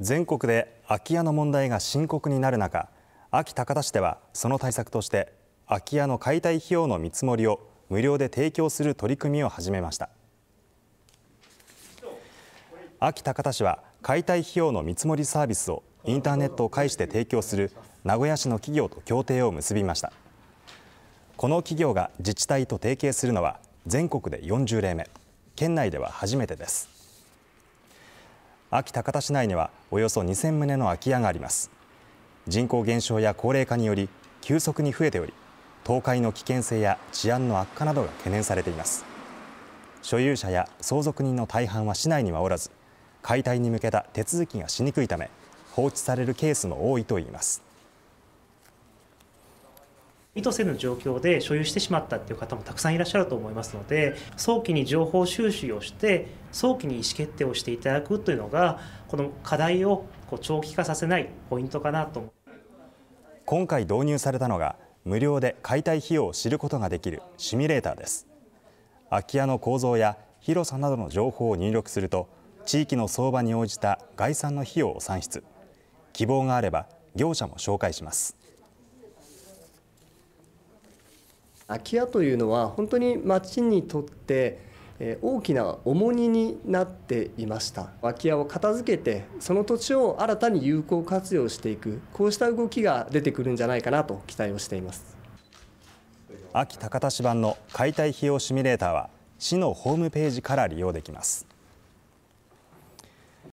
全国で空き家の問題が深刻になる中安芸高田市ではその対策として空き家の解体費用の見積もりを無料で提供する取り組みを始めました安芸高田市は解体費用の見積もりサービスをインターネットを介して提供する名古屋市の企業と協定を結びましたこの企業が自治体と提携するのは全国で40例目県内では初めてです安芸高田市内にはおよそ2000棟の空き家があります人口減少や高齢化により急速に増えており倒壊の危険性や治安の悪化などが懸念されています所有者や相続人の大半は市内にはおらず解体に向けた手続きがしにくいため放置されるケースも多いといいます意図せぬ状況で所有してしまったっていう方もたくさんいらっしゃると思いますので早期に情報収集をして早期に意思決定をしていただくというのがこの課題をこう長期化させないポイントかなと今回導入されたのが無料で解体費用を知ることができるシミュレーターです空き家の構造や広さなどの情報を入力すると地域の相場に応じた概算の費用を算出希望があれば業者も紹介します空き家というのは本当に町にとって大きな重荷になっていました空き家を片付けてその土地を新たに有効活用していくこうした動きが出てくるんじゃないかなと期待をしています秋高田市版の解体費用シミュレーターは市のホームページから利用できます